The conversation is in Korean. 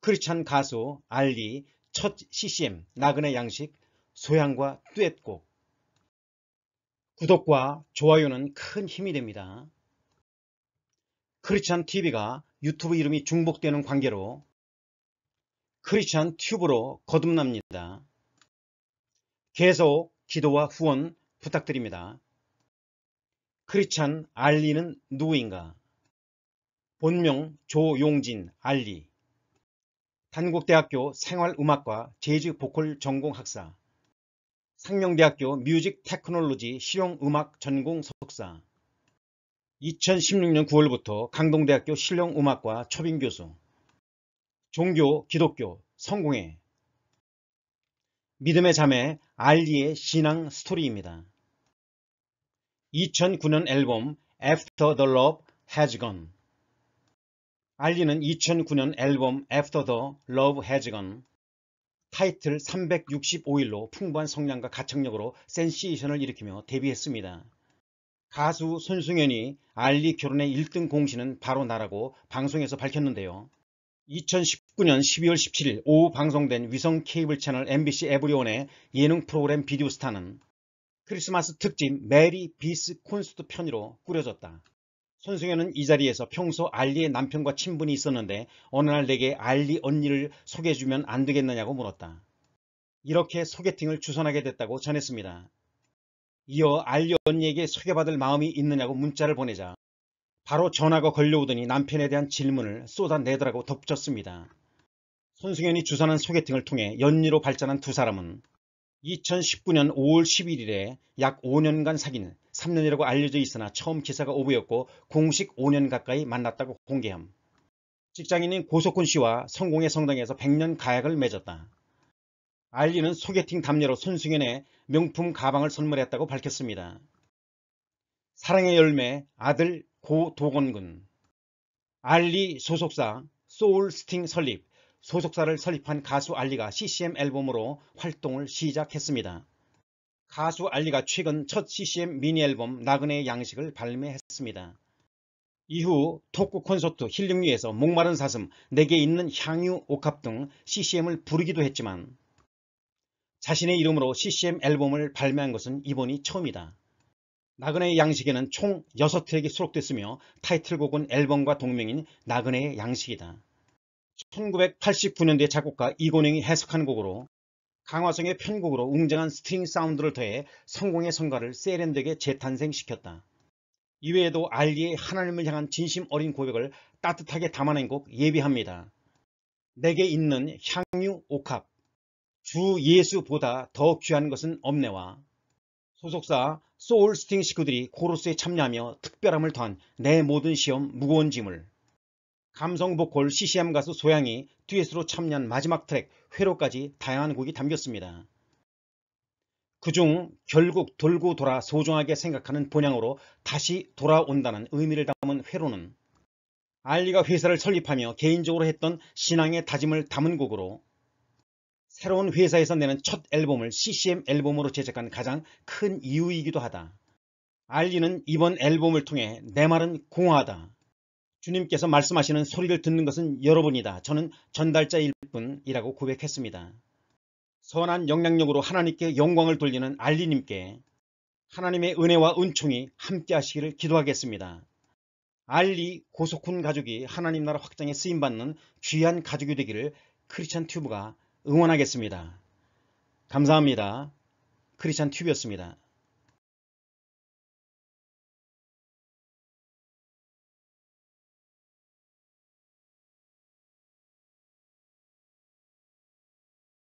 크리찬 가수 알리 첫 CCM 나그네 양식 소양과 듀엣곡 구독과 좋아요는 큰 힘이 됩니다. 크리찬 TV가 유튜브 이름이 중복되는 관계로 크리찬 튜브로 거듭납니다. 계속 기도와 후원 부탁드립니다. 크리찬 알리는 누구인가? 본명 조용진 알리 단국대학교 생활음악과 재즈 보컬 전공 학사, 상명대학교 뮤직 테크놀로지 실용음악 전공 석사, 2016년 9월부터 강동대학교 실용음악과 초빙교수, 종교, 기독교, 성공회, 믿음의 자매 알리의 신앙 스토리입니다. 2009년 앨범 After the Love Has Gone 알리는 2009년 앨범 After the Love Has Gone 타이틀 365일로 풍부한 성량과 가창력으로 센시이션을 일으키며 데뷔했습니다. 가수 손승연이 알리 결혼의 1등 공신은 바로 나라고 방송에서 밝혔는데요. 2019년 12월 17일 오후 방송된 위성 케이블 채널 MBC 에브리온의 예능 프로그램 비디오스타는 크리스마스 특집 메리 비스 콘서트 편으로 꾸려졌다. 손승현은 이 자리에서 평소 알리의 남편과 친분이 있었는데 어느 날 내게 알리 언니를 소개해주면 안 되겠느냐고 물었다. 이렇게 소개팅을 주선하게 됐다고 전했습니다. 이어 알리 언니에게 소개받을 마음이 있느냐고 문자를 보내자 바로 전화가 걸려오더니 남편에 대한 질문을 쏟아내더라고 덧붙였습니다. 손승현이 주선한 소개팅을 통해 연니로 발전한 두 사람은 2019년 5월 11일에 약 5년간 사귄 3년이라고 알려져 있으나 처음 기사가 오부였고 공식 5년 가까이 만났다고 공개함. 직장인인 고석훈 씨와 성공의 성당에서 100년 가약을 맺었다. 알리는 소개팅 담례로 손승연의 명품 가방을 선물했다고 밝혔습니다. 사랑의 열매 아들 고도건군 알리 소속사 소울스팅 설립 소속사를 설립한 가수 알리가 CCM 앨범으로 활동을 시작했습니다. 가수 알리가 최근 첫 CCM 미니앨범 나그네 양식을 발매했습니다. 이후 토크 콘서트 힐링위에서 목마른 사슴, 내게 있는 향유 옥합 등 CCM을 부르기도 했지만 자신의 이름으로 CCM 앨범을 발매한 것은 이번이 처음이다. 나그네의 양식에는 총 6트랙이 수록됐으며 타이틀곡은 앨범과 동명인 나그네의 양식이다. 1989년대 작곡가 이곤영이 해석한 곡으로 강화성의 편곡으로 웅장한 스트링 사운드를 더해 성공의 성과를 세련되게 재탄생시켰다. 이외에도 알리의 하나님을 향한 진심 어린 고백을 따뜻하게 담아낸 곡 예비합니다. 내게 있는 향유 옥합 주 예수보다 더 귀한 것은 없네와 소속사 소울스팅 식구들이 코러스에 참여하며 특별함을 더한 내 모든 시험 무거운 짐을 감성보컬 CCM 가수 소양이 듀엣으로 참여한 마지막 트랙 회로까지 다양한 곡이 담겼습니다. 그 중 결국 돌고 돌아 소중하게 생각하는 본향으로 다시 돌아온다는 의미를 담은 회로는 알리가 회사를 설립하며 개인적으로 했던 신앙의 다짐을 담은 곡으로 새로운 회사에서 내는 첫 앨범을 CCM 앨범으로 제작한 가장 큰 이유이기도 하다. 알리는 이번 앨범을 통해 내 말은 공허하다. 주님께서 말씀하시는 소리를 듣는 것은 여러분이다. 저는 전달자일 뿐이라고 고백했습니다. 선한 영향력으로 하나님께 영광을 돌리는 알리님께 하나님의 은혜와 은총이 함께 하시기를 기도하겠습니다. 알리 고속훈 가족이 하나님 나라 확장에 쓰임받는 귀한 가족이 되기를 크리스찬 튜브가 응원하겠습니다. 감사합니다. 크리스찬 튜브였습니다.